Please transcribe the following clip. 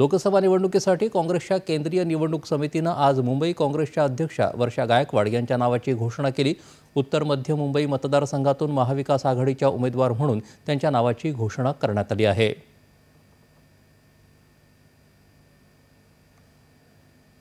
लोकसभा निवडणुकीसाठी काँग्रेसच्या केंद्रीय निवडणूक समितीनं आज मुंबई काँग्रेसच्या अध्यक्षा वर्षा गायकवाड यांच्या नावाची घोषणा केली उत्तर मध्य मुंबई मतदारसंघातून महाविकास आघाडीच्या उमेदवार म्हणून त्यांच्या नावाची घोषणा करण्यात आली आहे